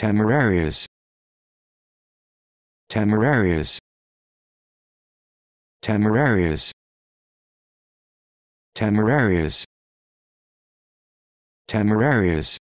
Temerarius Temerarius Temerarius Temerarius Temerarius